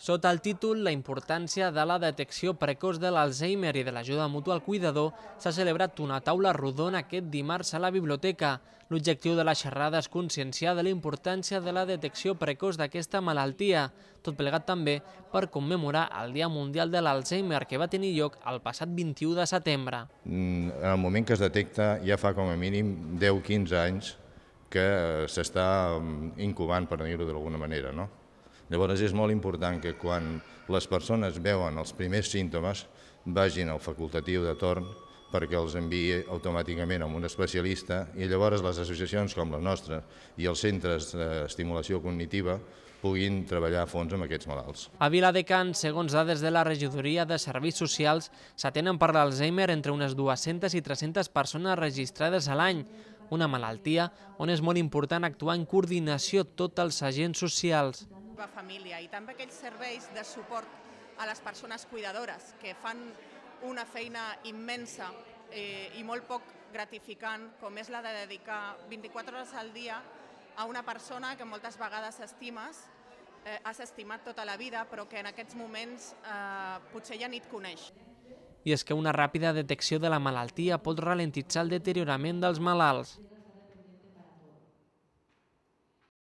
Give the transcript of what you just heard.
Sota el títol La importància de la detecció precoç de l'Alzheimer i de l'ajuda mutua al cuidador, s'ha celebrat una taula rodona aquest dimarts a la biblioteca. L'objectiu de la xerrada és conscienciar de la importància de la detecció precoç d'aquesta malaltia, tot plegat també per commemorar el Dia Mundial de l'Alzheimer que va tenir lloc el passat 21 de setembre. Mm, en el moment que es detecta ja fa com a mínim 10-15 anys que eh, s'està mm, incubant, per dir-ho d'alguna manera, no? Llavors és molt important que quan les persones veuen els primers símptomes vagin al facultatiu de torn perquè els enviï automàticament a un especialista i llavors les associacions com la nostra i els centres d'estimulació cognitiva puguin treballar a fons amb aquests malalts. A Viladecans, segons dades de la regidoria de serveis socials, s'atenen per l'Alzheimer entre unes 200 i 300 persones registrades a l'any, una malaltia on és molt important actuar en coordinació tots els agents socials seva família i també aquells serveis de suport a les persones cuidadores que fan una feina immensa eh, i molt poc gratificant com és la de dedicar 24 hores al dia a una persona que moltes vegades estimes, eh, has estimat tota la vida però que en aquests moments eh, potser ja ni et coneix. I és que una ràpida detecció de la malaltia pot ralentitzar el deteriorament dels malalts.